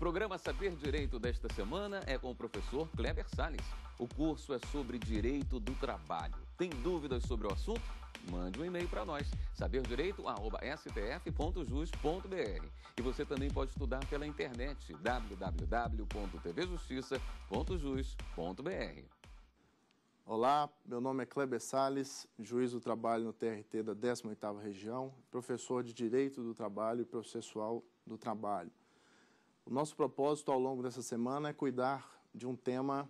programa Saber Direito desta semana é com o professor Kleber Sales. O curso é sobre direito do trabalho. Tem dúvidas sobre o assunto? Mande um e-mail para nós, saberdireito@stf.jus.br. E você também pode estudar pela internet www.tvjustiça.jus.br. Olá, meu nome é Kleber Sales, juiz do trabalho no TRT da 18ª Região, professor de Direito do Trabalho e Processual do Trabalho. O nosso propósito ao longo dessa semana é cuidar de um tema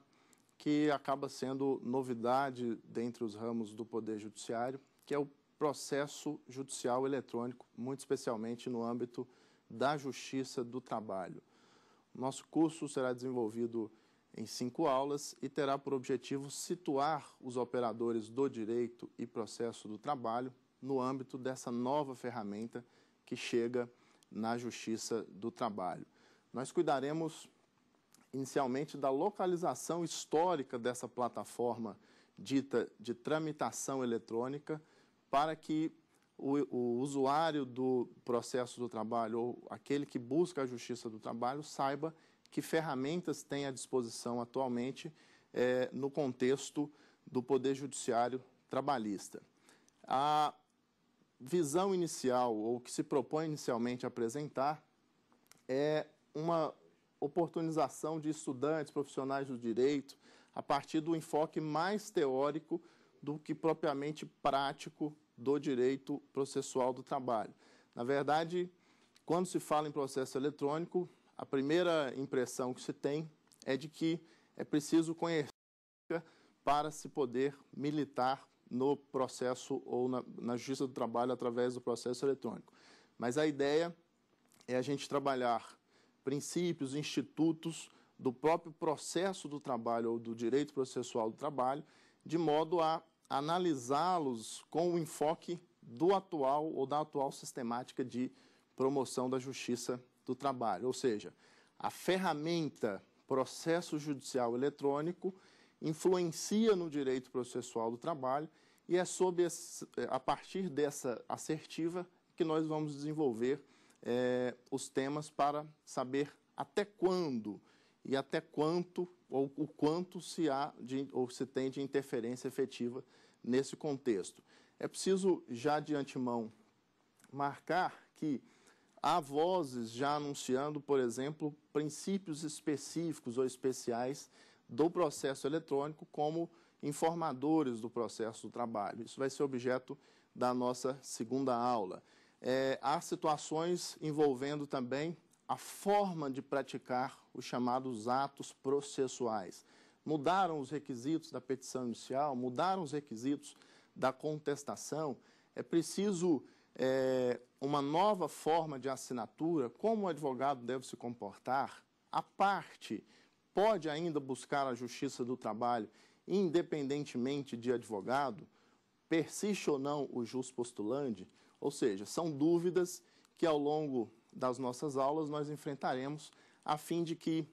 que acaba sendo novidade dentre os ramos do Poder Judiciário, que é o processo judicial eletrônico, muito especialmente no âmbito da Justiça do Trabalho. Nosso curso será desenvolvido em cinco aulas e terá por objetivo situar os operadores do direito e processo do trabalho no âmbito dessa nova ferramenta que chega na Justiça do Trabalho. Nós cuidaremos inicialmente da localização histórica dessa plataforma dita de tramitação eletrônica para que o, o, usuário do processo do trabalho ou aquele que busca a justiça do trabalho saiba que ferramentas tem à disposição atualmente é, no contexto do Poder Judiciário trabalhista. A visão inicial, ou que se propõe inicialmente apresentar, é uma oportunização de estudantes, profissionais do direito, a partir do enfoque mais teórico do que propriamente prático do direito processual do trabalho. Na verdade, quando se fala em processo eletrônico, a primeira impressão que se tem é de que é preciso conhecer para se poder militar no processo ou na, na justiça do trabalho através do processo eletrônico. Mas a ideia é a gente trabalhar princípios, institutos do próprio processo do trabalho ou do direito processual do trabalho, de modo a analisá-los com o enfoque do atual ou da atual sistemática de promoção da justiça do trabalho. Ou seja, a ferramenta processo judicial eletrônico influencia no direito processual do trabalho e é sob esse, a partir dessa assertiva que nós vamos desenvolver é, os temas para saber até quando e até quanto ou o quanto se há de, ou se tem de interferência efetiva nesse contexto. É preciso já de antemão marcar que há vozes já anunciando, por exemplo, princípios específicos ou especiais do processo eletrônico como informadores do processo do trabalho. Isso vai ser objeto da nossa segunda aula é, há situações envolvendo também a forma de praticar os chamados atos processuais. Mudaram os requisitos da petição inicial, mudaram os requisitos da contestação. É preciso é, uma nova forma de assinatura, como o advogado deve se comportar. A parte pode ainda buscar a justiça do trabalho, independentemente de advogado, persiste ou não o jus postulante, ou seja, são dúvidas que ao longo das nossas aulas nós enfrentaremos a fim de que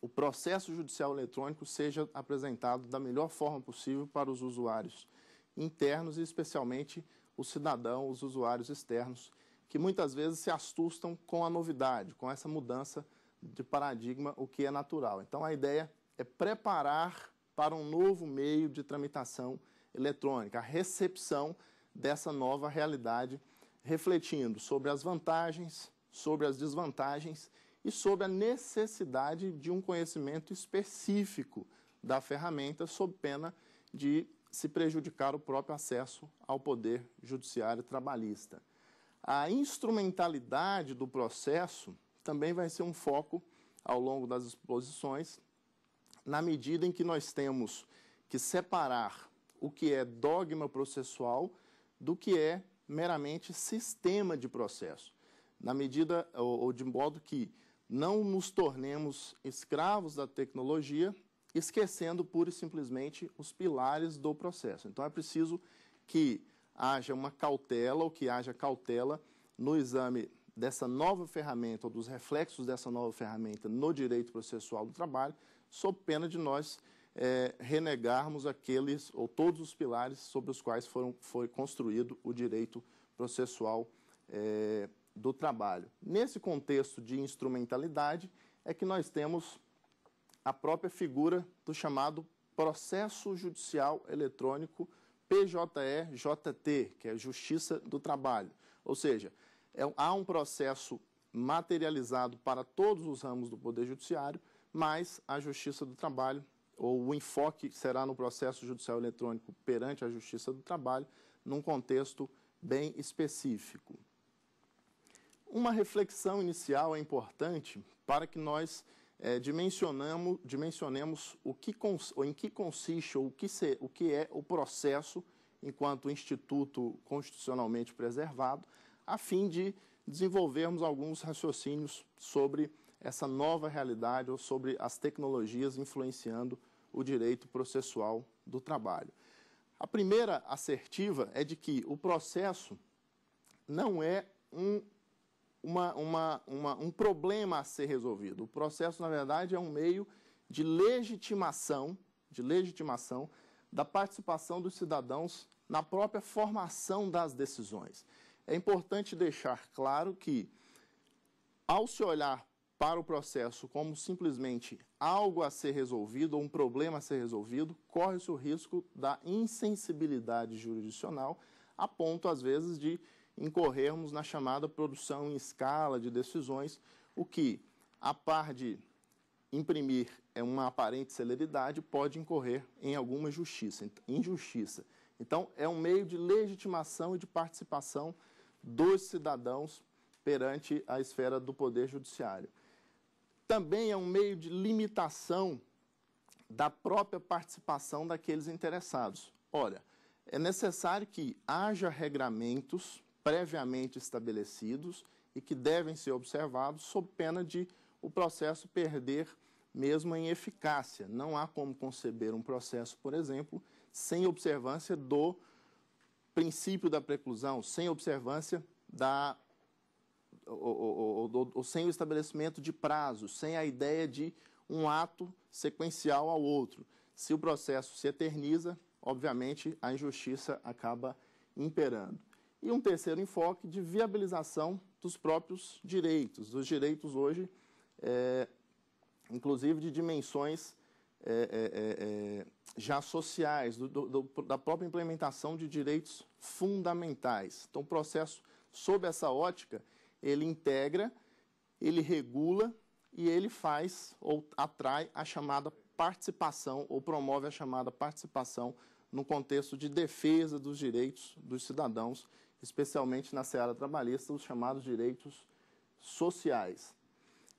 o processo judicial eletrônico seja apresentado da melhor forma possível para os usuários internos e especialmente o cidadão os usuários externos, que muitas vezes se assustam com a novidade, com essa mudança de paradigma, o que é natural. Então a ideia é preparar para um novo meio de tramitação eletrônica, a recepção dessa nova realidade, refletindo sobre as vantagens, sobre as desvantagens e sobre a necessidade de um conhecimento específico da ferramenta, sob pena de se prejudicar o próprio acesso ao poder judiciário trabalhista. A instrumentalidade do processo também vai ser um foco ao longo das exposições, na medida em que nós temos que separar o que é dogma processual do que é meramente sistema de processo, na medida ou, ou de modo que não nos tornemos escravos da tecnologia, esquecendo pura e simplesmente os pilares do processo. Então é preciso que haja uma cautela ou que haja cautela no exame dessa nova ferramenta ou dos reflexos dessa nova ferramenta no direito processual do trabalho, sob pena de nós é, renegarmos aqueles ou todos os pilares sobre os quais foram, foi construído o direito processual é, do trabalho. Nesse contexto de instrumentalidade é que nós temos a própria figura do chamado processo judicial eletrônico PJE-JT, que é Justiça do Trabalho. Ou seja, é, há um processo materializado para todos os ramos do Poder Judiciário, mas a Justiça do Trabalho ou o enfoque será no processo judicial eletrônico perante a Justiça do Trabalho, num contexto bem específico. Uma reflexão inicial é importante para que nós é, dimensionamos, dimensionemos o que cons, ou em que consiste ou o que, o que é o processo enquanto instituto constitucionalmente preservado, a fim de desenvolvermos alguns raciocínios sobre essa nova realidade ou sobre as tecnologias influenciando o direito processual do trabalho. A primeira assertiva é de que o processo não é um, uma, uma, uma, um problema a ser resolvido. O processo, na verdade, é um meio de legitimação, de legitimação da participação dos cidadãos na própria formação das decisões. É importante deixar claro que, ao se olhar para o processo como simplesmente algo a ser resolvido ou um problema a ser resolvido, corre-se o risco da insensibilidade jurisdicional, a ponto, às vezes, de incorrermos na chamada produção em escala de decisões, o que, a par de imprimir uma aparente celeridade, pode incorrer em alguma justiça, injustiça. Então, é um meio de legitimação e de participação dos cidadãos perante a esfera do Poder Judiciário também é um meio de limitação da própria participação daqueles interessados. Olha, é necessário que haja regramentos previamente estabelecidos e que devem ser observados sob pena de o processo perder mesmo em eficácia. Não há como conceber um processo, por exemplo, sem observância do princípio da preclusão, sem observância da ou, ou, ou, sem o estabelecimento de prazo, sem a ideia de um ato sequencial ao outro. Se o processo se eterniza, obviamente a injustiça acaba imperando. E um terceiro enfoque de viabilização dos próprios direitos, dos direitos hoje, é, inclusive de dimensões é, é, é, é já sociais, do, do, da própria implementação de direitos fundamentais. Então, o processo, sob essa ótica, ele integra, ele regula e ele faz ou atrai a chamada participação ou promove a chamada participação no contexto de defesa dos direitos dos cidadãos, especialmente na seara trabalhista, os chamados direitos sociais.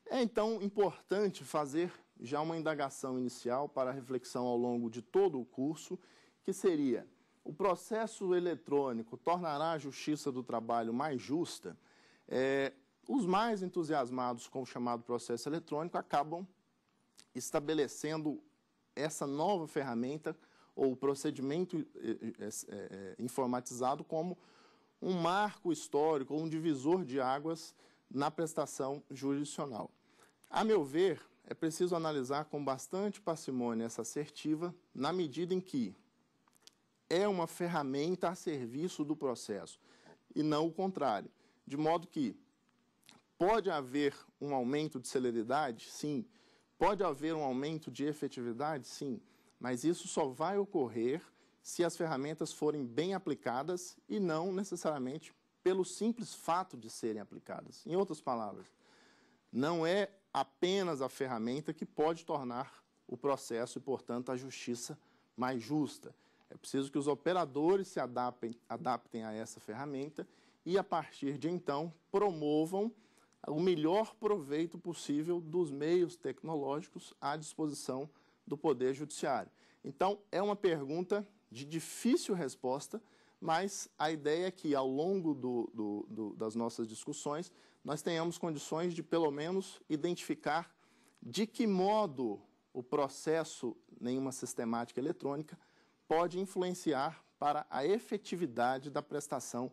É então importante fazer já uma indagação inicial para reflexão ao longo de todo o curso, que seria: o processo eletrônico tornará a justiça do trabalho mais justa? É, os mais entusiasmados com o chamado processo eletrônico acabam estabelecendo essa nova ferramenta ou procedimento é é, é, é, informatizado como um marco histórico ou um divisor de águas na prestação jurisdicional. A meu ver, é preciso analisar com bastante parcimônia essa assertiva, na medida em que é uma ferramenta a serviço do processo, e não o contrário. De modo que pode haver um aumento de celeridade, sim. Pode haver um aumento de efetividade, sim. Mas isso só vai ocorrer se as ferramentas forem bem aplicadas e não necessariamente pelo simples fato de serem aplicadas. Em outras palavras, não é apenas a ferramenta que pode tornar o processo e, portanto, a justiça mais justa. É preciso que os operadores se adaptem, adaptem a essa ferramenta e, a partir de então, promovam o melhor proveito possível dos meios tecnológicos à disposição do Poder Judiciário. Então, é uma pergunta de difícil resposta, mas a ideia é que, ao longo do, do, do, das nossas discussões, nós tenhamos condições de, pelo menos, identificar de que modo o processo em uma sistemática eletrônica pode influenciar para a efetividade da prestação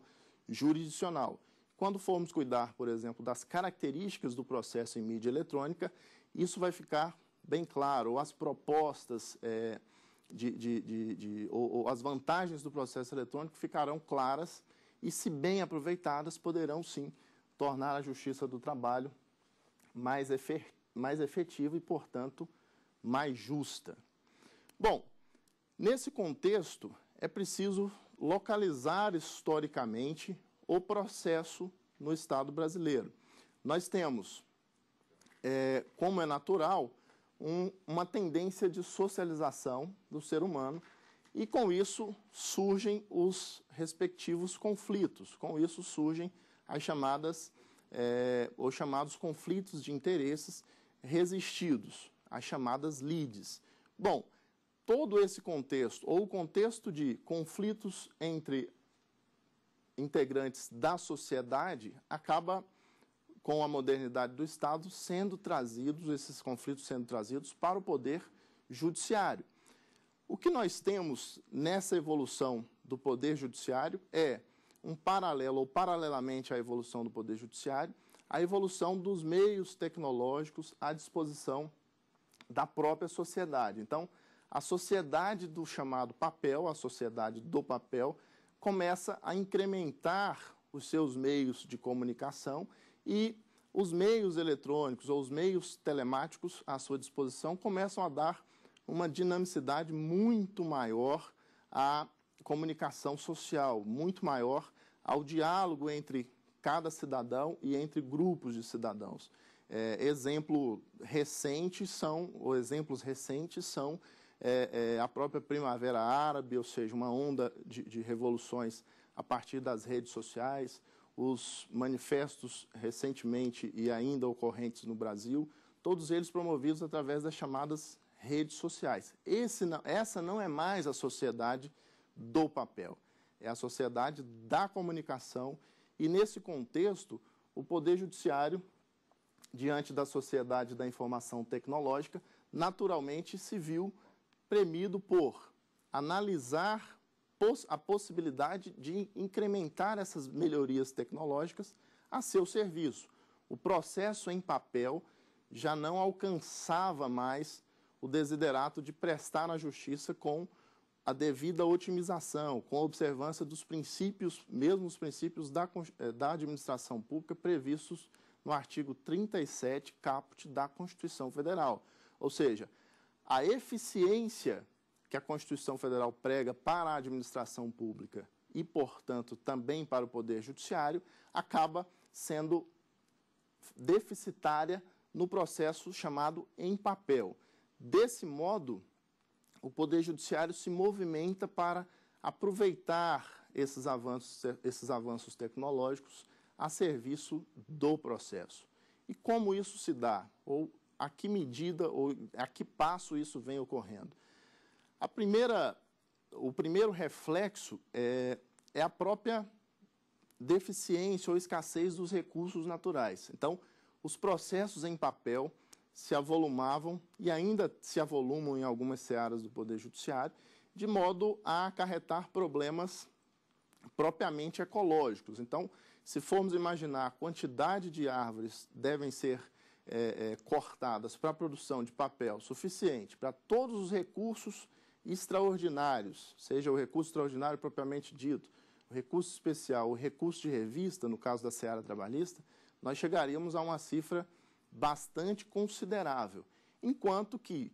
jurisdicional. Quando formos cuidar, por exemplo, das características do processo em mídia eletrônica, isso vai ficar bem claro, ou as propostas é, de, de, de, de ou, ou as vantagens do processo eletrônico ficarão claras e, se bem aproveitadas, poderão sim tornar a justiça do trabalho mais, mais efetiva e, portanto, mais justa. Bom, nesse contexto, é preciso localizar historicamente o processo no Estado brasileiro. Nós temos, é, como é natural, um, uma tendência de socialização do ser humano e com isso surgem os respectivos conflitos, com isso surgem as chamadas, é, ou chamados conflitos de interesses resistidos, as chamadas lides. Bom, todo esse contexto, ou o contexto de conflitos entre integrantes da sociedade, acaba com a modernidade do Estado sendo trazidos, esses conflitos sendo trazidos para o poder judiciário. O que nós temos nessa evolução do poder judiciário é um paralelo ou paralelamente à evolução do poder judiciário, a evolução dos meios tecnológicos à disposição da própria sociedade. Então, a sociedade do chamado papel, a sociedade do papel, começa a incrementar os seus meios de comunicação e os meios eletrônicos ou os meios telemáticos à sua disposição começam a dar uma dinamicidade muito maior à comunicação social, muito maior ao diálogo entre cada cidadão e entre grupos de cidadãos. É, exemplo recente são, ou exemplos recentes são é, é, a própria Primavera Árabe, ou seja, uma onda de, de revoluções a partir das redes sociais, os manifestos recentemente e ainda ocorrentes no Brasil, todos eles promovidos através das chamadas redes sociais. Não, essa não é mais a sociedade do papel, é a sociedade da comunicação. E nesse contexto, o Poder Judiciário, diante da sociedade da informação tecnológica, naturalmente se viu premido por analisar a possibilidade de incrementar essas melhorias tecnológicas a seu serviço. O processo em papel já não alcançava mais o desiderato de prestar na justiça com a devida otimização, com a observância dos princípios, mesmo os princípios da, eh, da administração pública previstos no artigo 37, caput da Constituição Federal. Ou seja, a eficiência que a Constituição Federal prega para a administração pública e, portanto, também para o Poder Judiciário, acaba sendo deficitária no processo chamado em papel. Desse modo, o Poder Judiciário se movimenta para aproveitar esses avanços, esses avanços tecnológicos a serviço do processo. E como isso se dá? Ou a que medida ou a que passo isso vem ocorrendo. A primeira, o primeiro reflexo é, é a própria deficiência ou escassez dos recursos naturais. Então, os processos em papel se avolumavam e ainda se avolumam em algumas searas do Poder Judiciário, de modo a acarretar problemas propriamente ecológicos. Então, se formos imaginar a quantidade de árvores devem ser é, é, cortadas para a produção de papel suficiente para todos os recursos extraordinários, seja o recurso extraordinário propriamente dito, o recurso especial, o recurso de revista, no caso da Seara Trabalhista, nós chegaríamos a uma cifra bastante considerável. Enquanto que,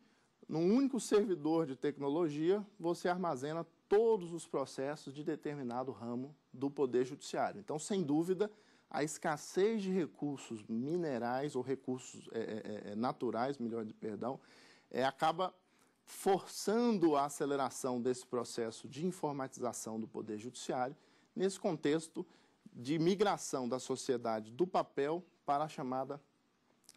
num único servidor de tecnologia, você armazena todos os processos de determinado ramo do Poder Judiciário. Então, sem dúvida, a escassez de recursos minerais ou recursos é, é, é, é naturais, melhor de perdão, é, acaba forçando a aceleração desse processo de informatização do Poder Judiciário, nesse contexto de migração da sociedade do papel para a chamada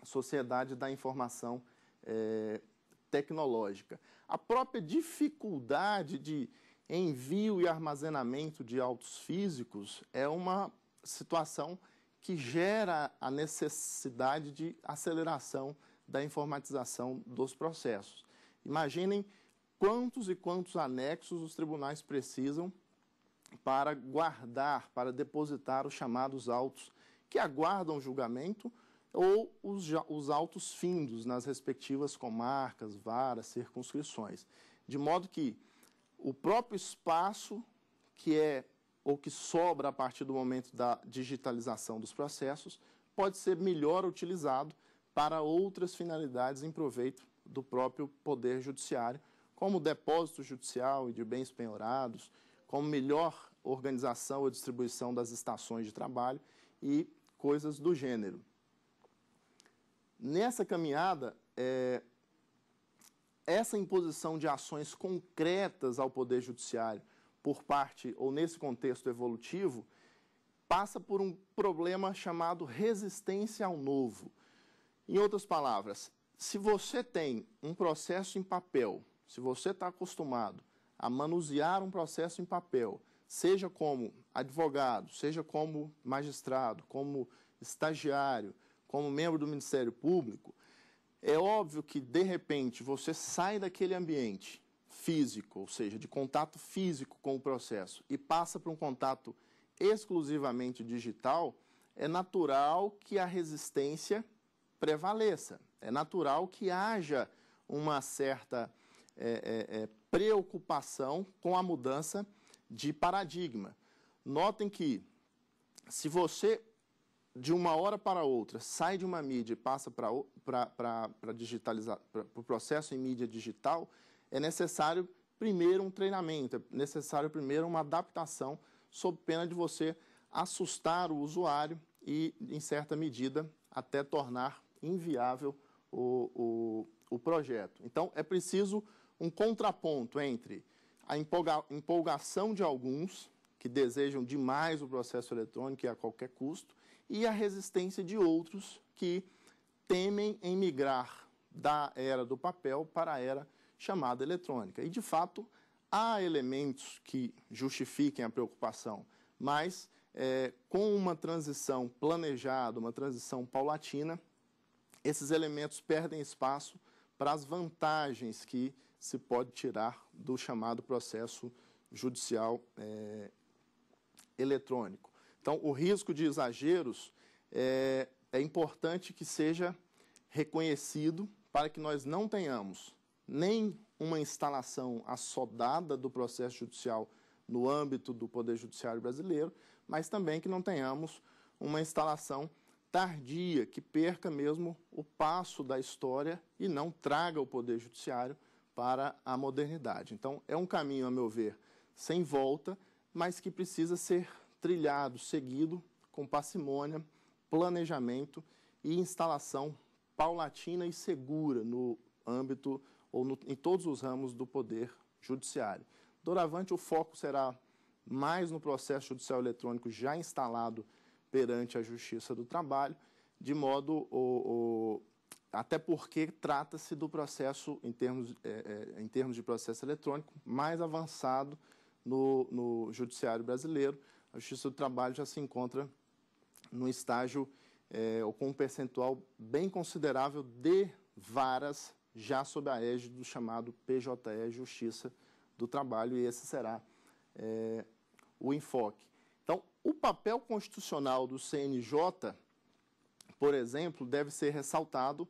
sociedade da informação é, tecnológica. A própria dificuldade de envio e armazenamento de autos físicos é uma situação que gera a necessidade de aceleração da informatização dos processos. Imaginem quantos e quantos anexos os tribunais precisam para guardar, para depositar os chamados autos que aguardam julgamento ou os, os autos findos nas respectivas comarcas, varas, circunscrições. De modo que o próprio espaço que é ou que sobra a partir do momento da digitalização dos processos, pode ser melhor utilizado para outras finalidades em proveito do próprio Poder Judiciário, como depósito judicial e de bens penhorados, como melhor organização ou distribuição das estações de trabalho e coisas do gênero. Nessa caminhada, é, essa imposição de ações concretas ao Poder Judiciário por parte, ou nesse contexto evolutivo, passa por um problema chamado resistência ao novo. Em outras palavras, se você tem um processo em papel, se você está acostumado a manusear um processo em papel, seja como advogado, seja como magistrado, como estagiário, como membro do Ministério Público, é óbvio que, de repente, você sai daquele ambiente físico, ou seja, de contato físico com o processo, e passa para um contato exclusivamente digital, é natural que a resistência prevaleça. É natural que haja uma certa é, é, é, preocupação com a mudança de paradigma. Notem que se você, de uma hora para outra, sai de uma mídia e passa para o processo em mídia digital, é necessário primeiro um treinamento, é necessário primeiro uma adaptação, sob pena de você assustar o usuário e, em certa medida, até tornar inviável o, o, o projeto. Então, é preciso um contraponto entre a empolga, empolgação de alguns, que desejam demais o processo eletrônico e a qualquer custo, e a resistência de outros que temem em migrar da era do papel para a era chamada eletrônica. E, de fato, há elementos que justifiquem a preocupação, mas é, com uma transição planejada, uma transição paulatina, esses elementos perdem espaço para as vantagens que se pode tirar do chamado processo judicial é, eletrônico. Então, o risco de exageros é, é importante que seja reconhecido para que nós não tenhamos nem uma instalação assodada do processo judicial no âmbito do Poder Judiciário brasileiro, mas também que não tenhamos uma instalação tardia, que perca mesmo o passo da história e não traga o Poder Judiciário para a modernidade. Então, é um caminho, a meu ver, sem volta, mas que precisa ser trilhado, seguido com parcimônia, planejamento e instalação paulatina e segura no âmbito ou no, em todos os ramos do poder judiciário. Doravante, o foco será mais no processo judicial eletrônico já instalado perante a Justiça do Trabalho, de modo, o, o até porque trata-se do processo, em termos, é, é, em termos de processo eletrônico, mais avançado no, no Judiciário brasileiro. A Justiça do Trabalho já se encontra no estágio é, ou com um percentual bem considerável de varas já sob a égide do chamado PJE Justiça do Trabalho, e esse será é, o enfoque. Então, o papel constitucional do CNJ, por exemplo, deve ser ressaltado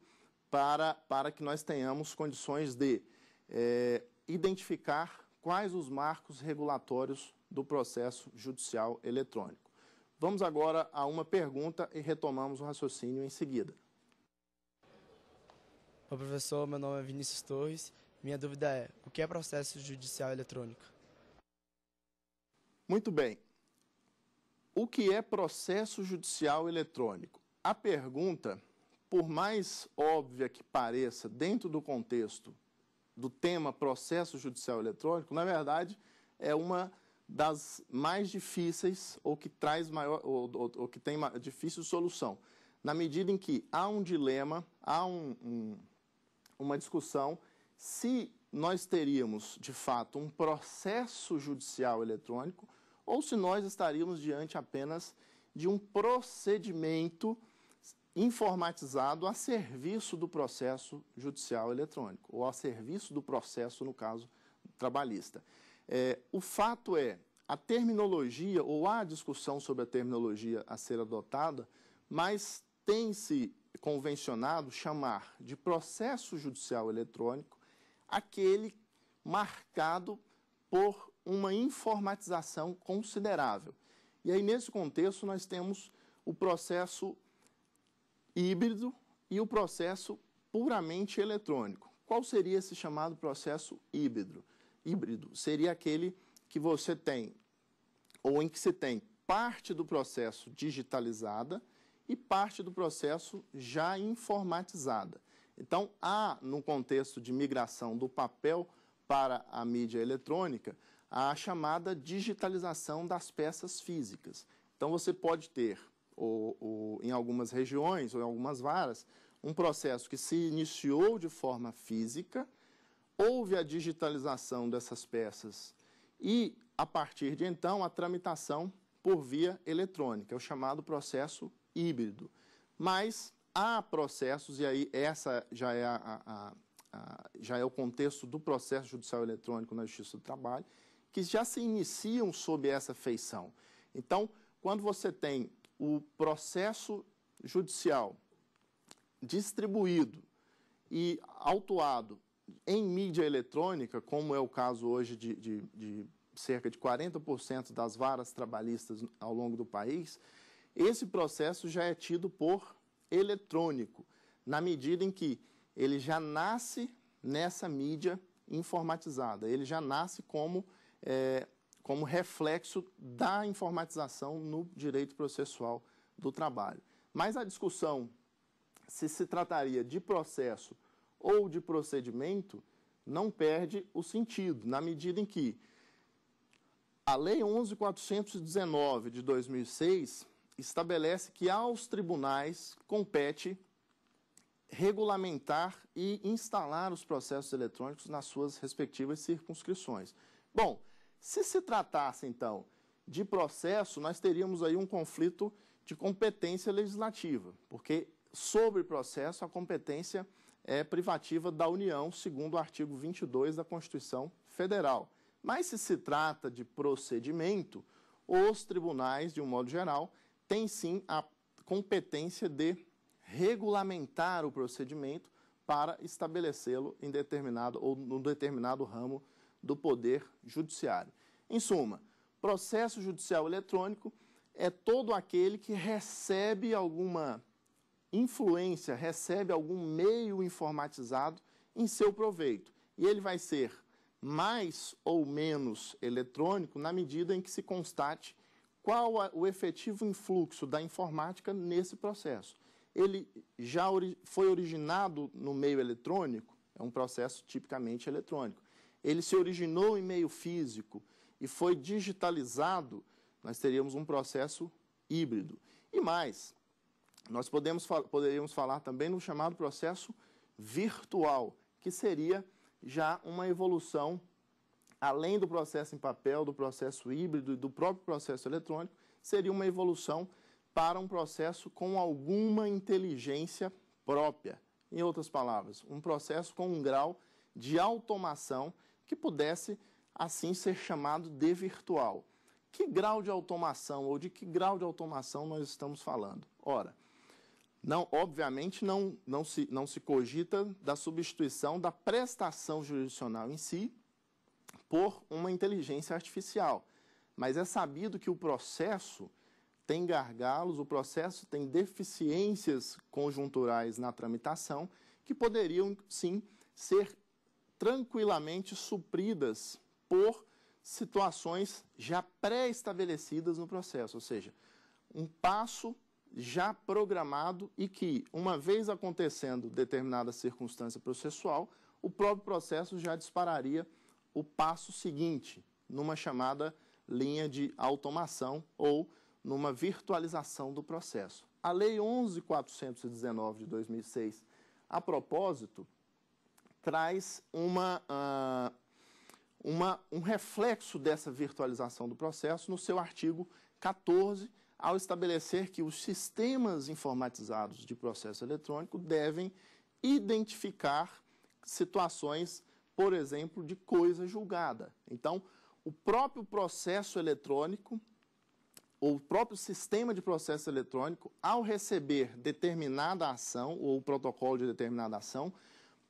para, para que nós tenhamos condições de é, identificar quais os marcos regulatórios do processo judicial eletrônico. Vamos agora a uma pergunta e retomamos o raciocínio em seguida. Oi, professor. Meu nome é Vinícius Torres. Minha dúvida é: o que é processo judicial eletrônico? Muito bem. O que é processo judicial eletrônico? A pergunta, por mais óbvia que pareça dentro do contexto do tema processo judicial eletrônico, na verdade, é uma das mais difíceis ou que traz maior ou, ou, ou que tem difícil solução, na medida em que há um dilema, há um, um uma discussão se nós teríamos, de fato, um processo judicial eletrônico ou se nós estaríamos diante apenas de um procedimento informatizado a serviço do processo judicial eletrônico, ou a serviço do processo, no caso, trabalhista. É, o fato é, a terminologia, ou há discussão sobre a terminologia a ser adotada, mas tem-se convencionado chamar de processo judicial eletrônico aquele marcado por uma informatização considerável. E aí, nesse contexto, nós temos o processo híbrido e o processo puramente eletrônico. Qual seria esse chamado processo híbrido? Híbrido seria aquele que você tem, ou em que se tem parte do processo digitalizada e parte do processo já informatizada. Então, há, no contexto de migração do papel para a mídia eletrônica, a chamada digitalização das peças físicas. Então, você pode ter, ou, ou, em algumas regiões ou em algumas varas, um processo que se iniciou de forma física, houve a digitalização dessas peças e, a partir de então, a tramitação por via eletrônica, o chamado processo híbrido. Mas há processos, e aí essa já é, a, a, a, já é o contexto do processo judicial eletrônico na Justiça do Trabalho, que já se iniciam sob essa feição. Então, quando você tem o processo judicial distribuído e autuado em mídia eletrônica, como é o caso hoje de, de, de cerca de 40% das varas trabalhistas ao longo do país, esse processo já é tido por eletrônico, na medida em que ele já nasce nessa mídia informatizada, ele já nasce como, é, como reflexo da informatização no direito processual do trabalho. Mas a discussão se se trataria de processo ou de procedimento não perde o sentido, na medida em que a Lei 11.419 de 2006 estabelece que aos tribunais compete regulamentar e instalar os processos eletrônicos nas suas respectivas circunscrições. Bom, se se tratasse então de processo, nós teríamos aí um conflito de competência legislativa, porque sobre processo a competência é privativa da União, segundo o artigo 22 da Constituição Federal. Mas se se trata de procedimento, os tribunais, de um modo geral, tem sim a competência de regulamentar o procedimento para estabelecê-lo em determinado ou no determinado ramo do poder judiciário. Em suma, processo judicial eletrônico é todo aquele que recebe alguma influência, recebe algum meio informatizado em seu proveito. E ele vai ser mais ou menos eletrônico na medida em que se constate qual o efetivo influxo da informática nesse processo? Ele já ori foi originado no meio eletrônico, é um processo tipicamente eletrônico. Ele se originou em meio físico e foi digitalizado, nós teríamos um processo híbrido. E mais, nós podemos, poderíamos falar também no chamado processo virtual, que seria já uma evolução além do processo em papel, do processo híbrido e do próprio processo eletrônico, seria uma evolução para um processo com alguma inteligência própria. Em outras palavras, um processo com um grau de automação que pudesse, assim, ser chamado de virtual. Que grau de automação ou de que grau de automação nós estamos falando? Ora, não, obviamente não, não, se, não se cogita da substituição da prestação jurisdicional em si por uma inteligência artificial. Mas é sabido que o processo tem gargalos, o processo tem deficiências conjunturais na tramitação que poderiam sim ser tranquilamente supridas por situações já pré-estabelecidas no processo, ou seja, um passo já programado e que, uma vez acontecendo determinada circunstância processual, o próprio processo já dispararia o passo seguinte numa chamada linha de automação ou numa virtualização do processo. A Lei 11.419 de 2006, a propósito, traz uma, uh, uma, um reflexo dessa virtualização do processo no seu artigo 14, ao estabelecer que os sistemas informatizados de processo eletrônico devem identificar situações por exemplo, de coisa julgada. Então, o próprio processo eletrônico, ou o próprio sistema de processo eletrônico, ao receber determinada ação ou o protocolo de determinada ação,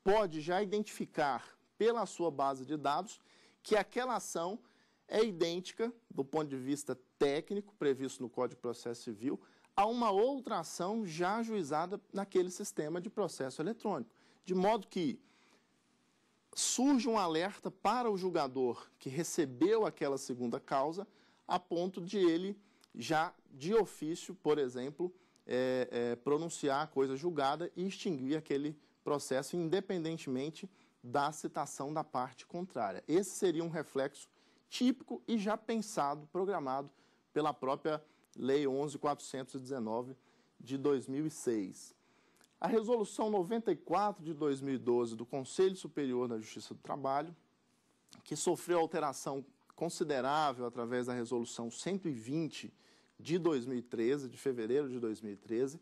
pode já identificar pela sua base de dados que aquela ação é idêntica, do ponto de vista técnico, previsto no Código de Processo Civil, a uma outra ação já ajuizada naquele sistema de processo eletrônico. De modo que surge um alerta para o julgador que recebeu aquela segunda causa, a ponto de ele já de ofício, por exemplo, é, é, pronunciar a coisa julgada e extinguir aquele processo, independentemente da citação da parte contrária. Esse seria um reflexo típico e já pensado, programado pela própria Lei 11.419 de 2006. A Resolução 94 de 2012 do Conselho Superior da Justiça do Trabalho, que sofreu alteração considerável através da Resolução 120 de 2013, de fevereiro de 2013,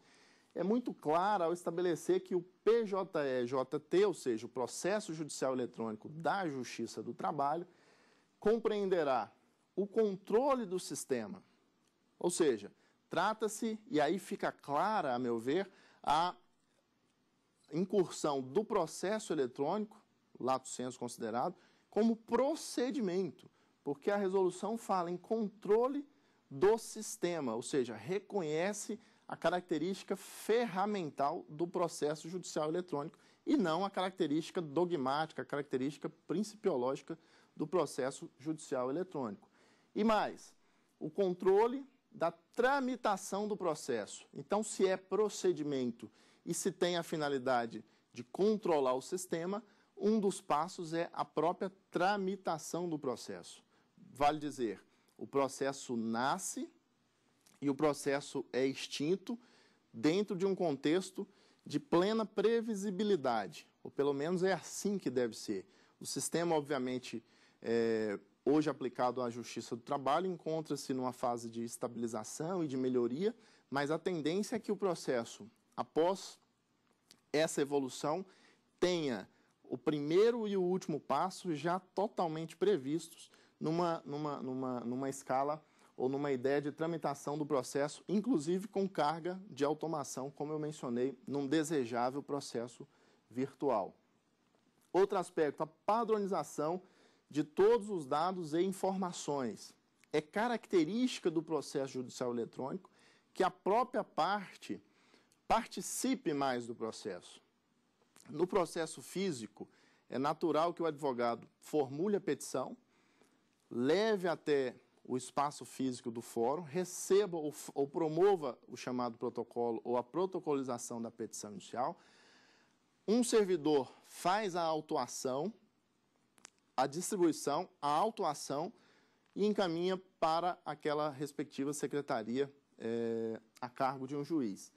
é muito clara ao estabelecer que o PJEJT, ou seja, o Processo Judicial Eletrônico da Justiça do Trabalho, compreenderá o controle do sistema. Ou seja, trata-se, e aí fica clara, a meu ver, a incursão do processo eletrônico, lato senso considerado, como procedimento, porque a resolução fala em controle do sistema, ou seja, reconhece a característica ferramental do processo judicial eletrônico e não a característica dogmática, a característica principiológica do processo judicial eletrônico. E mais, o controle da tramitação do processo. Então, se é procedimento e se tem a finalidade de controlar o sistema, um dos passos é a própria tramitação do processo. Vale dizer, o processo nasce e o processo é extinto dentro de um contexto de plena previsibilidade, ou pelo menos é assim que deve ser. O sistema, obviamente, é, hoje aplicado à Justiça do Trabalho, encontra-se numa fase de estabilização e de melhoria, mas a tendência é que o processo, após essa evolução, tenha o primeiro e o último passo já totalmente previstos numa, numa, numa, numa escala ou numa ideia de tramitação do processo, inclusive com carga de automação, como eu mencionei, num desejável processo virtual. Outro aspecto, a padronização de todos os dados e informações. É característica do processo judicial eletrônico que a própria parte participe mais do processo. No processo físico, é natural que o advogado formule a petição, leve até o espaço físico do fórum, receba ou, ou promova o chamado protocolo ou a protocolização da petição inicial. Um servidor faz a autuação, a distribuição, a autuação e encaminha para aquela respectiva secretaria é, a cargo de um juiz.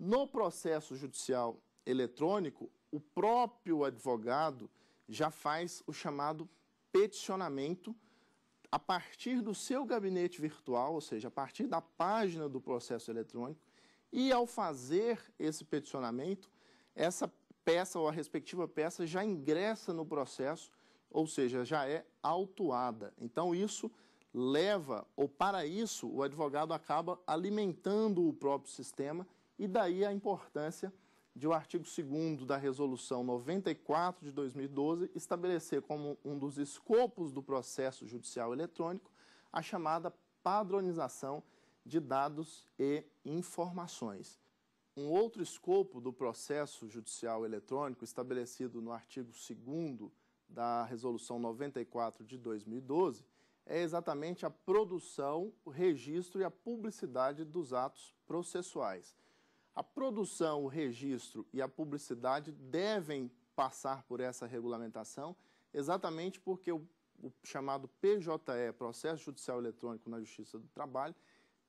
No processo judicial eletrônico, o próprio advogado já faz o chamado peticionamento a partir do seu gabinete virtual, ou seja, a partir da página do processo eletrônico, e ao fazer esse peticionamento, essa peça ou a respectiva peça já ingressa no processo, ou seja, já é autuada. Então, isso leva, ou para isso, o advogado acaba alimentando o próprio sistema e daí a importância de o artigo 2 da Resolução 94 de 2012 estabelecer como um dos escopos do processo judicial eletrônico a chamada padronização de dados e informações. Um outro escopo do processo judicial eletrônico estabelecido no artigo 2 da Resolução 94 de 2012 é exatamente a produção, o registro e a publicidade dos atos processuais. A produção, o registro e a publicidade devem passar por essa regulamentação, exatamente porque o, o chamado PJE, Processo Judicial Eletrônico na Justiça do Trabalho,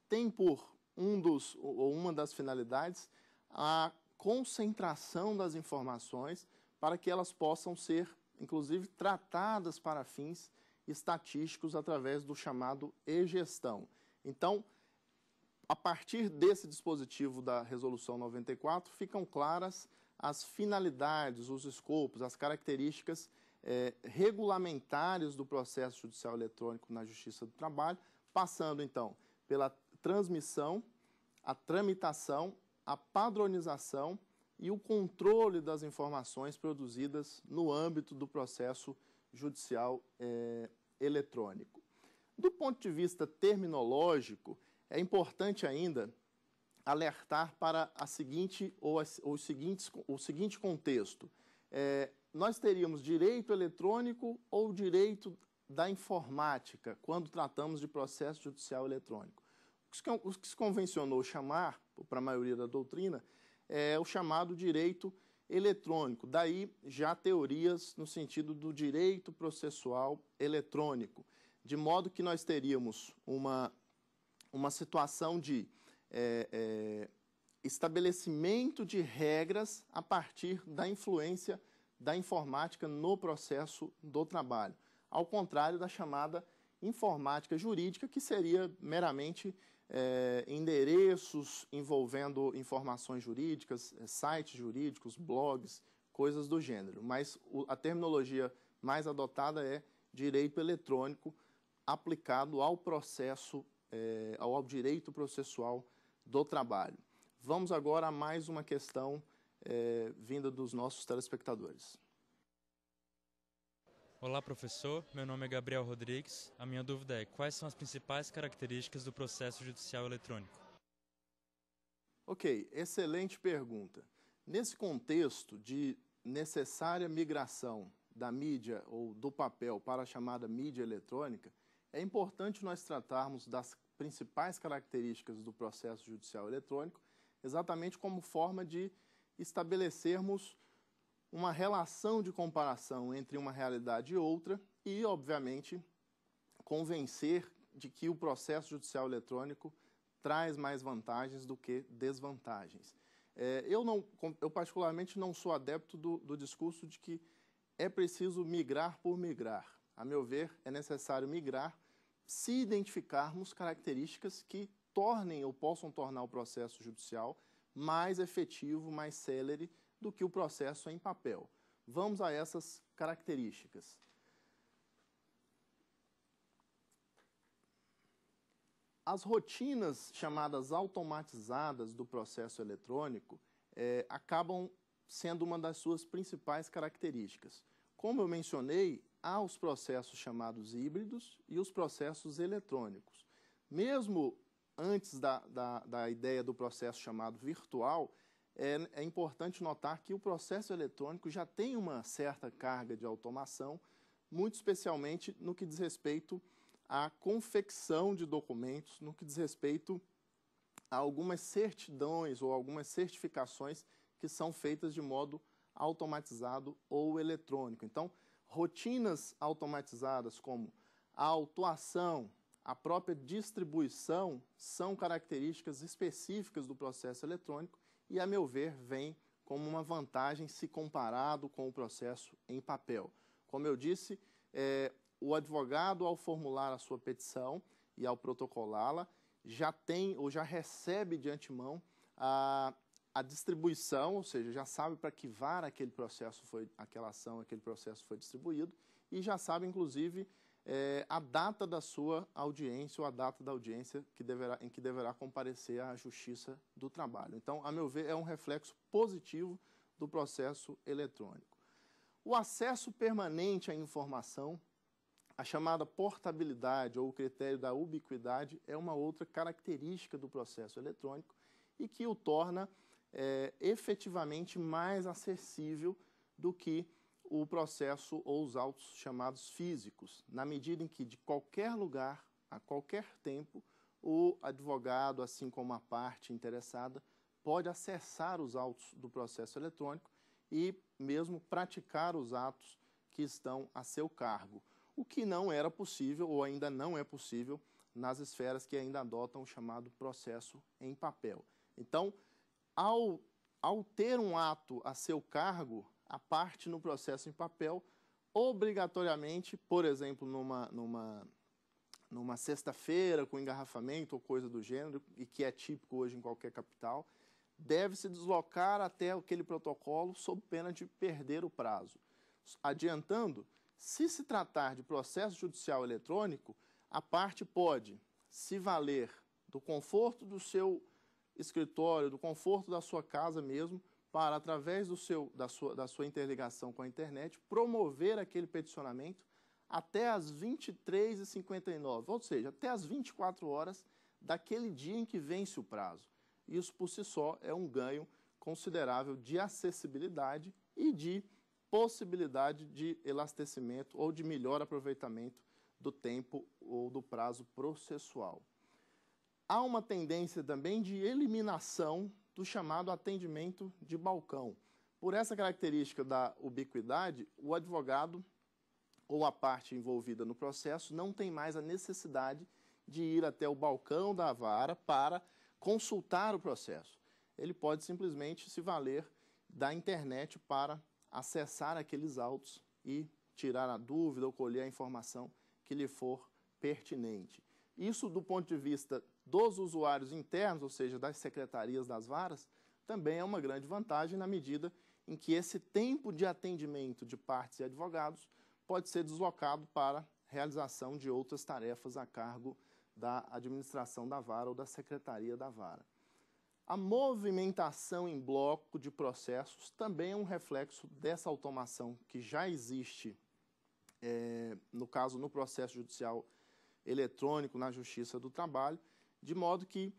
tem por um dos ou uma das finalidades a concentração das informações para que elas possam ser, inclusive, tratadas para fins estatísticos através do chamado e-gestão. Então, a partir desse dispositivo da Resolução 94, ficam claras as finalidades, os escopos, as características é, regulamentares do processo judicial eletrônico na Justiça do Trabalho, passando então pela transmissão, a tramitação, a padronização e o controle das informações produzidas no âmbito do processo judicial é, eletrônico. Do ponto de vista terminológico, é importante ainda alertar para a seguinte ou, as, ou os seguintes, o seguinte contexto. É, nós teríamos direito eletrônico ou direito da informática quando tratamos de processo judicial eletrônico. O que se convencionou chamar, para a maioria da doutrina, é o chamado direito eletrônico. Daí já teorias no sentido do direito processual eletrônico. De modo que nós teríamos uma uma situação de é, é, estabelecimento de regras a partir da influência da informática no processo do trabalho, ao contrário da chamada informática jurídica, que seria meramente é, endereços envolvendo informações jurídicas, é, sites jurídicos, blogs, coisas do gênero. Mas o, a terminologia mais adotada é direito eletrônico aplicado ao processo é, ao direito processual do trabalho. Vamos agora a mais uma questão é, vinda dos nossos telespectadores. Olá, professor. Meu nome é Gabriel Rodrigues. A minha dúvida é: quais são as principais características do processo judicial eletrônico? Ok, excelente pergunta. Nesse contexto de necessária migração da mídia ou do papel para a chamada mídia eletrônica, é importante nós tratarmos das principais características do processo judicial eletrônico, exatamente como forma de estabelecermos uma relação de comparação entre uma realidade e outra e, obviamente, convencer de que o processo judicial eletrônico traz mais vantagens do que desvantagens. É, eu, não, eu, particularmente, não sou adepto do, do discurso de que é preciso migrar por migrar. A meu ver, é necessário migrar se identificarmos características que tornem ou possam tornar o processo judicial mais efetivo, mais célere do que o processo em papel. Vamos a essas características. As rotinas chamadas automatizadas do processo eletrônico é, acabam sendo uma das suas principais características. Como eu mencionei, há os processos chamados híbridos e os processos eletrônicos. Mesmo antes da, da, da ideia do processo chamado virtual, é, é, importante notar que o processo eletrônico já tem uma certa carga de automação, muito especialmente no que diz respeito à confecção de documentos, no que diz respeito a algumas certidões ou algumas certificações que são feitas de modo automatizado ou eletrônico. Então, rotinas automatizadas como a autuação, a própria distribuição são características específicas do processo eletrônico e, a meu ver, vem como uma vantagem se comparado com o processo em papel. Como eu disse, é, o advogado, ao formular a sua petição e ao protocolá-la, já tem ou já recebe de antemão a a distribuição, ou seja, já sabe para que vara aquele processo foi, aquela ação, aquele processo foi distribuído e já sabe, inclusive, é, a data da sua audiência ou a data da audiência que deverá, em que deverá comparecer à Justiça do Trabalho. Então, a meu ver, é um reflexo positivo do processo eletrônico. O acesso permanente à informação, a chamada portabilidade ou o critério da ubiquidade, é uma outra característica do processo eletrônico e que o torna é, efetivamente mais acessível do que o processo ou os autos chamados físicos, na medida em que de qualquer lugar, a qualquer tempo, o advogado, assim como a parte interessada, pode acessar os autos do processo eletrônico e mesmo praticar os atos que estão a seu cargo, o que não era possível ou ainda não é possível nas esferas que ainda adotam o chamado processo em papel. Então, ao, ao ter um ato a seu cargo, a parte no processo em papel, obrigatoriamente, por exemplo, numa, numa, numa sexta-feira com engarrafamento ou coisa do gênero, e que é típico hoje em qualquer capital, deve se deslocar até aquele protocolo sob pena de perder o prazo. Adiantando, se se tratar de processo judicial eletrônico, a parte pode se valer do conforto do seu escritório, do conforto da sua casa mesmo, para, através do seu, da, sua, da sua interligação com a internet, promover aquele peticionamento até as 23h59, ou seja, até as 24 horas daquele dia em que vence o prazo. Isso, por si só, é um ganho considerável de acessibilidade e de possibilidade de elastecimento ou de melhor aproveitamento do tempo ou do prazo processual há uma tendência também de eliminação do chamado atendimento de balcão. Por essa característica da ubiquidade, o advogado ou a parte envolvida no processo não tem mais a necessidade de ir até o balcão da vara para consultar o processo. Ele pode simplesmente se valer da internet para acessar aqueles autos e tirar a dúvida ou colher a informação que lhe for pertinente. Isso, do ponto de vista dos usuários internos, ou seja, das secretarias das varas, também é uma grande vantagem na medida em que esse tempo de atendimento de partes e advogados pode ser deslocado para realização de outras tarefas a cargo da administração da vara ou da secretaria da vara. A movimentação em bloco de processos também é um reflexo dessa automação que já existe, é, no caso, no processo judicial eletrônico, na Justiça do Trabalho, de modo que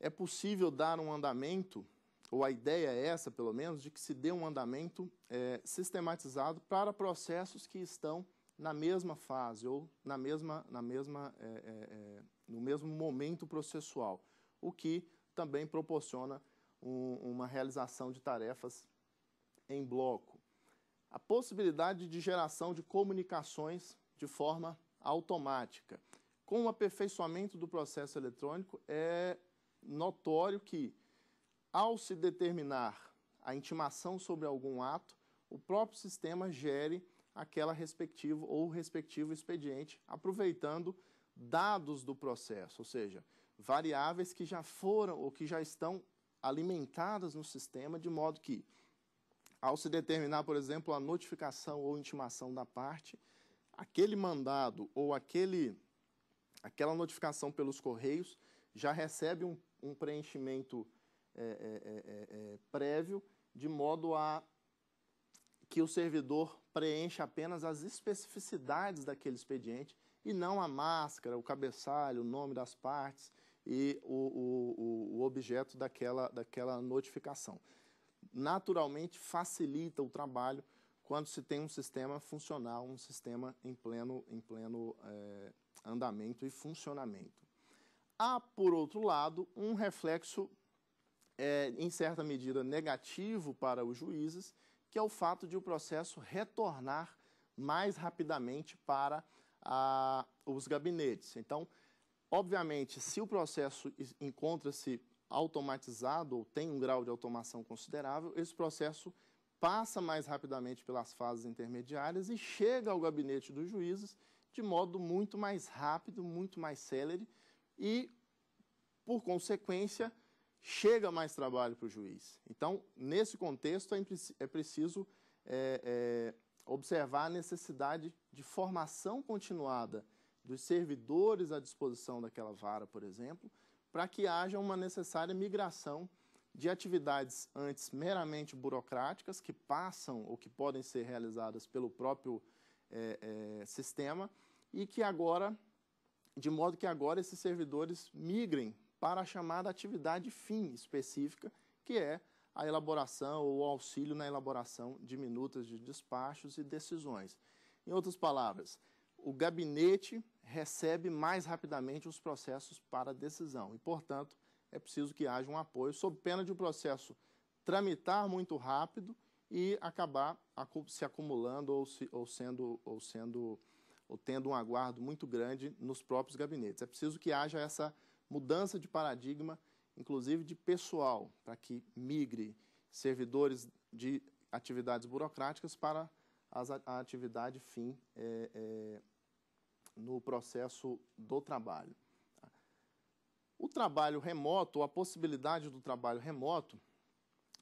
é possível dar um andamento, ou a ideia é essa, pelo menos, de que se dê um andamento é, sistematizado para processos que estão na mesma fase ou na mesma, na mesma, é, é, é no mesmo momento processual, o que também proporciona um, uma realização de tarefas em bloco. A possibilidade de geração de comunicações de forma automática. Com o aperfeiçoamento do processo eletrônico, é notório que, ao se determinar a intimação sobre algum ato, o próprio sistema gere aquela respectivo ou respectivo expediente, aproveitando dados do processo, ou seja, variáveis que já foram ou que já estão alimentadas no sistema, de modo que, ao se determinar, por exemplo, a notificação ou intimação da parte, aquele mandado ou aquele aquela notificação pelos correios já recebe um, um preenchimento é é, é, é, é, prévio, de modo a que o servidor preencha apenas as especificidades daquele expediente e não a máscara, o cabeçalho, o nome das partes e o, o, o objeto daquela, daquela notificação. Naturalmente, facilita o trabalho quando se tem um sistema funcional, um sistema em pleno, em pleno é, andamento e funcionamento. Há, por outro lado, um reflexo, é, em certa medida, negativo para os juízes, que é o fato de o processo retornar mais rapidamente para a, os gabinetes. Então, obviamente, se o processo encontra-se automatizado ou tem um grau de automação considerável, esse processo passa mais rapidamente pelas fases intermediárias e chega ao gabinete dos juízes de modo muito mais rápido, muito mais célere e, por consequência, chega mais trabalho para o juiz. Então, nesse contexto, é, é preciso é, é, observar a necessidade de formação continuada dos servidores à disposição daquela vara, por exemplo, para que haja uma necessária migração de atividades antes meramente burocráticas, que passam ou que podem ser realizadas pelo próprio é, é, sistema e que agora, de modo que agora esses servidores migrem para a chamada atividade fim específica, que é a elaboração ou auxílio na elaboração de minutas de despachos e decisões. Em outras palavras, o gabinete recebe mais rapidamente os processos para decisão e, portanto, é preciso que haja um apoio, sob pena de o um processo tramitar muito rápido e acabar se acumulando ou, se, ou sendo ou sendo ou tendo um aguardo muito grande nos próprios gabinetes. É preciso que haja essa mudança de paradigma, inclusive de pessoal, para que migre servidores de atividades burocráticas para as, a atividade fim é, é, no processo do trabalho. O trabalho remoto, ou a possibilidade do trabalho remoto,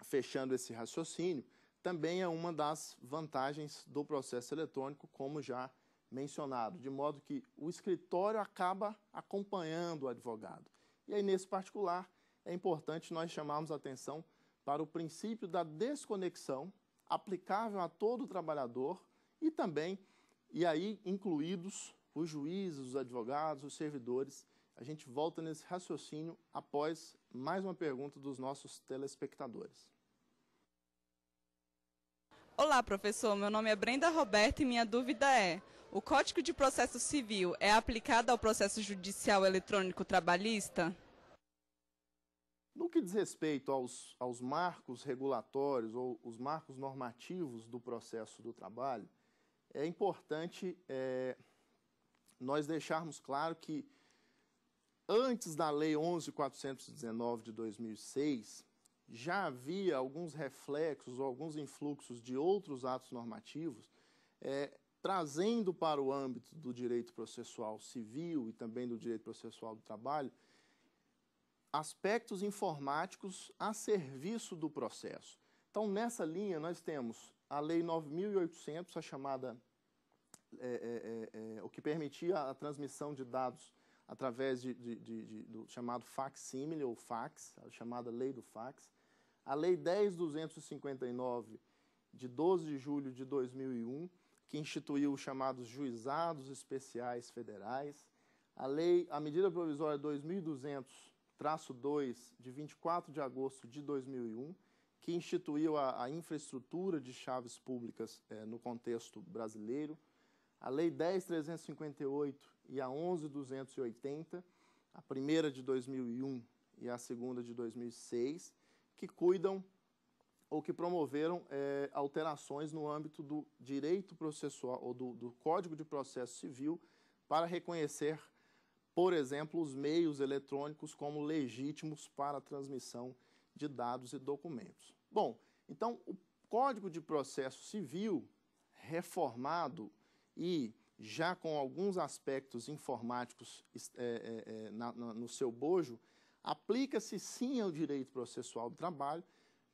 fechando esse raciocínio, também é uma das vantagens do processo eletrônico, como já mencionado, de modo que o escritório acaba acompanhando o advogado. E aí, nesse particular, é importante nós chamarmos atenção para o princípio da desconexão aplicável a todo trabalhador e também, e aí incluídos os juízes, os advogados, os servidores. A gente volta nesse raciocínio após mais uma pergunta dos nossos telespectadores. Olá, professor. Meu nome é Brenda Roberto e minha dúvida é: o Código de Processo Civil é aplicado ao processo judicial eletrônico trabalhista? No que diz respeito aos, aos marcos regulatórios ou os marcos normativos do processo do trabalho, é importante é, nós deixarmos claro que antes da Lei 11.419 de 2006, já havia alguns reflexos ou alguns influxos de outros atos normativos, é, trazendo para o âmbito do direito processual civil e também do direito processual do trabalho aspectos informáticos a serviço do processo. Então, nessa linha, nós temos a Lei 9.800, a chamada. É, é, é, é, o que permitia a transmissão de dados através de, de, de, do chamado facsímile ou fax, a chamada lei do fax a Lei 10.259, de 12 de julho de 2001, que instituiu os chamados Juizados Especiais Federais, a Lei, a Medida Provisória 2.200-2, de 24 de agosto de 2001, que instituiu a, a infraestrutura de chaves públicas eh, no contexto brasileiro, a Lei 10.358 e a 11.280, a primeira de 2001 e a segunda de 2006, que cuidam ou que promoveram é, alterações no âmbito do direito processual ou do, do, Código de Processo Civil para reconhecer, por exemplo, os meios eletrônicos como legítimos para a transmissão de dados e documentos. Bom, então o Código de Processo Civil reformado e já com alguns aspectos informáticos é, é, é na, na, no seu bojo, aplica-se sim ao direito processual do trabalho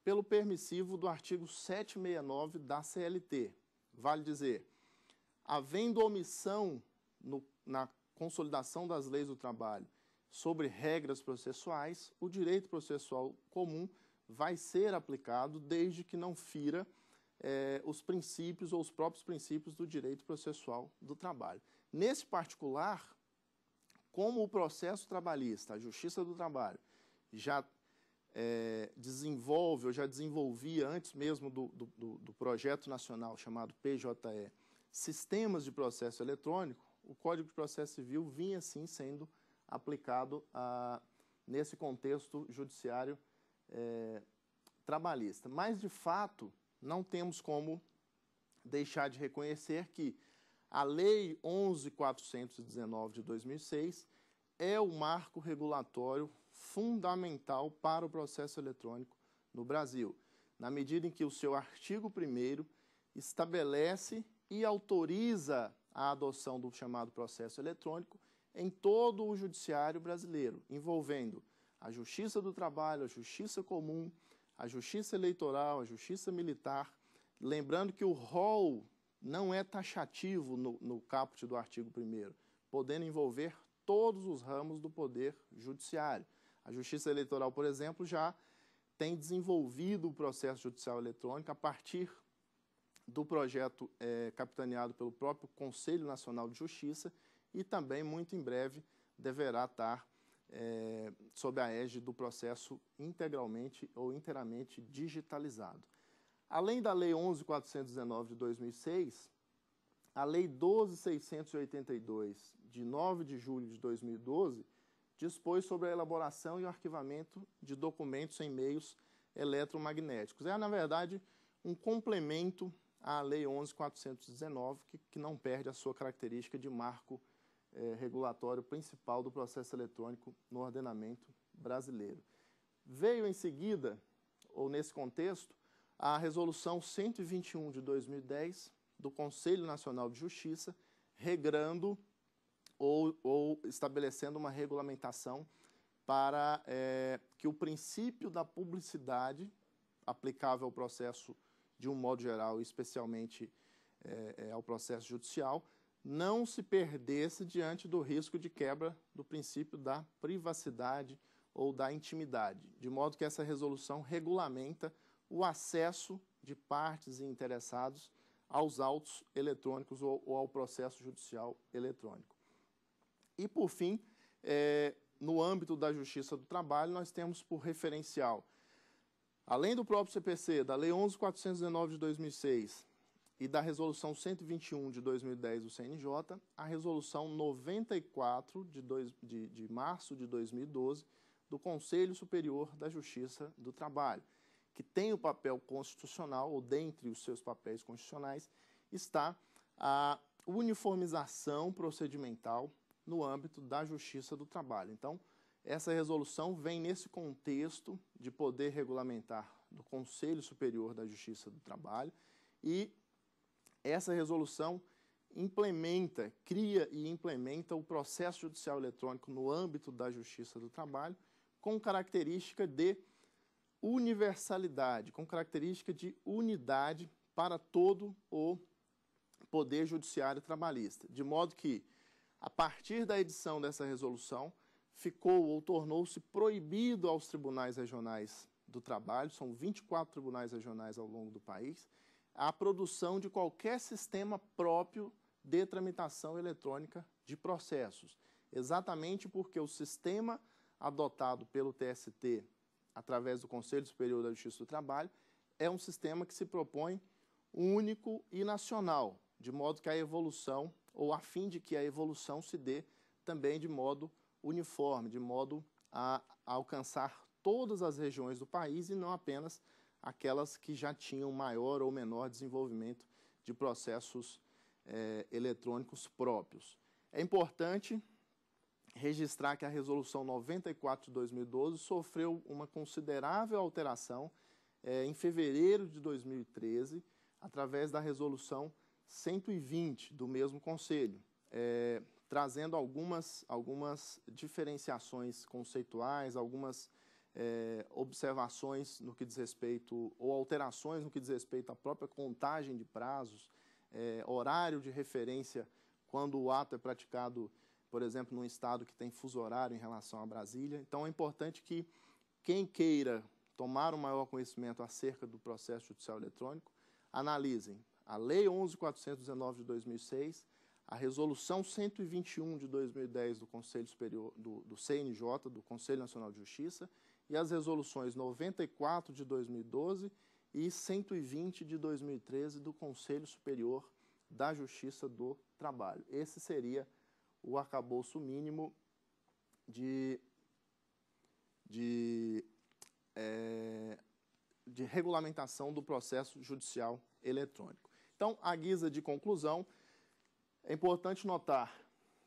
pelo permissivo do artigo 769 da CLT. Vale dizer, havendo omissão no, na consolidação das leis do trabalho sobre regras processuais, o direito processual comum vai ser aplicado desde que não fira eh, os princípios ou os próprios princípios do direito processual do trabalho. Nesse particular, como o processo trabalhista, a Justiça do Trabalho, já é, desenvolve, ou já desenvolvia antes mesmo do, do, do projeto nacional chamado PJE, sistemas de processo eletrônico, o Código de Processo Civil vinha sim sendo aplicado a, ah, nesse contexto judiciário é, trabalhista. Mas, de fato, não temos como deixar de reconhecer que a Lei 11.419 de 2006 é o marco regulatório fundamental para o processo eletrônico no Brasil, na medida em que o seu artigo 1 estabelece e autoriza a adoção do chamado processo eletrônico em todo o judiciário brasileiro, envolvendo a Justiça do Trabalho, a Justiça Comum, a Justiça Eleitoral, a Justiça Militar. Lembrando que o rol não é taxativo no, no caput do artigo 1, podendo envolver todos os ramos do poder judiciário. A Justiça Eleitoral, por exemplo, já tem desenvolvido o processo judicial eletrônico a partir do projeto é, capitaneado pelo próprio Conselho Nacional de Justiça e também, muito em breve, deverá estar é, sob a égide do processo integralmente ou inteiramente digitalizado. Além da Lei 11.419 de 2006, a Lei 12.682, de 9 de julho de 2012, dispôs sobre a elaboração e o arquivamento de documentos em meios eletromagnéticos. É, na verdade, um complemento à Lei 11.419, que, que não perde a sua característica de marco é, regulatório principal do processo eletrônico no ordenamento brasileiro. Veio em seguida, ou nesse contexto, a Resolução 121 de 2010 do Conselho Nacional de Justiça, regrando ou, ou estabelecendo uma regulamentação para é, que o princípio da publicidade aplicável ao processo de um modo geral, especialmente é, é ao processo judicial, não se perdesse diante do risco de quebra do princípio da privacidade ou da intimidade, de modo que essa resolução regulamenta o acesso de partes e interessados aos autos eletrônicos ou, ou ao processo judicial eletrônico. E, por fim, é, no âmbito da Justiça do Trabalho, nós temos por referencial, além do próprio CPC, da Lei 11.419 de 2006 e da Resolução 121 de 2010 do CNJ, a Resolução 94 de, dois, de, de março de 2012 do Conselho Superior da Justiça do Trabalho que tem o papel constitucional, ou dentre os seus papéis constitucionais, está a uniformização procedimental no âmbito da justiça do trabalho. Então, essa resolução vem nesse contexto de poder regulamentar do Conselho Superior da Justiça do Trabalho e essa resolução implementa, cria e implementa o processo judicial eletrônico no âmbito da Justiça do Trabalho com característica de universalidade, com característica de unidade para todo o Poder Judiciário Trabalhista. De modo que, a partir da edição dessa resolução, ficou ou tornou-se proibido aos tribunais regionais do trabalho, são 24 tribunais regionais ao longo do país, a produção de qualquer sistema próprio de tramitação eletrônica de processos. Exatamente porque o sistema adotado pelo TST através do Conselho Superior da Justiça do Trabalho, é um sistema que se propõe único e nacional, de modo que a evolução, ou a fim de que a evolução se dê também de modo uniforme, de modo a alcançar todas as regiões do país e não apenas aquelas que já tinham maior ou menor desenvolvimento de processos eh, eletrônicos próprios. É importante registrar que a Resolução 94 de 2012 sofreu uma considerável alteração é, em fevereiro de 2013, através da Resolução 120 do mesmo Conselho, é, trazendo algumas, algumas diferenciações conceituais, algumas é, observações no que diz respeito, ou alterações no que diz respeito à própria contagem de prazos, é, horário de referência quando o ato é praticado por exemplo, num estado que tem fuso horário em relação a Brasília. Então é importante que quem queira tomar um maior conhecimento acerca do processo judicial eletrônico, analisem a Lei 11.419 de 2006, a Resolução 121 de 2010 do Conselho Superior do, do CNJ, do Conselho Nacional de Justiça, e as resoluções 94 de 2012 e 120 de 2013 do Conselho Superior da Justiça do Trabalho. Esse seria o arcabouço mínimo de, de, é, de regulamentação do processo judicial eletrônico. Então, à guisa de conclusão, é importante notar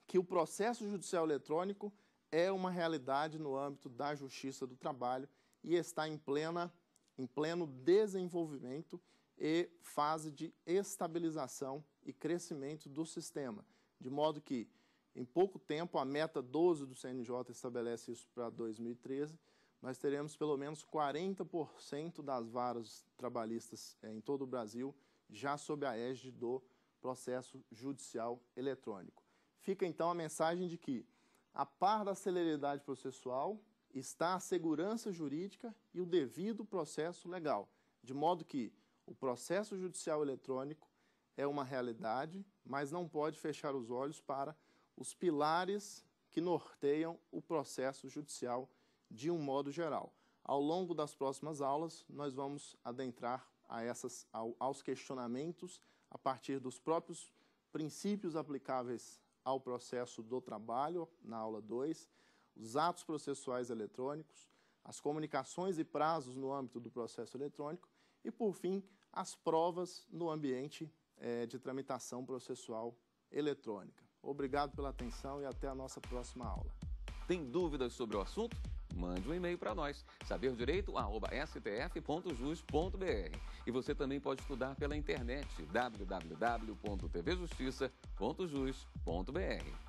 que o processo judicial eletrônico é uma realidade no âmbito da justiça do trabalho e está em, plena, em pleno desenvolvimento e fase de estabilização e crescimento do sistema, de modo que em pouco tempo, a meta 12 do CNJ estabelece isso para 2013, nós teremos pelo menos 40% das varas trabalhistas é, em todo o Brasil já sob a égide do processo judicial eletrônico. Fica então a mensagem de que, a par da celeridade processual, está a segurança jurídica e o devido processo legal, de modo que o processo judicial eletrônico é uma realidade, mas não pode fechar os olhos para os pilares que norteiam o processo judicial de um modo geral. Ao longo das próximas aulas, nós vamos adentrar a essas, ao, aos questionamentos a partir dos próprios princípios aplicáveis ao processo do trabalho, na aula 2, os atos processuais eletrônicos, as comunicações e prazos no âmbito do processo eletrônico e, por fim, as provas no ambiente eh, de tramitação processual eletrônica. Obrigado pela atenção e até a nossa próxima aula. Tem dúvidas sobre o assunto? Mande um e-mail para nós, saberdireito@stf.jus.br. E você também pode estudar pela internet www.tvjustiça.jus.br.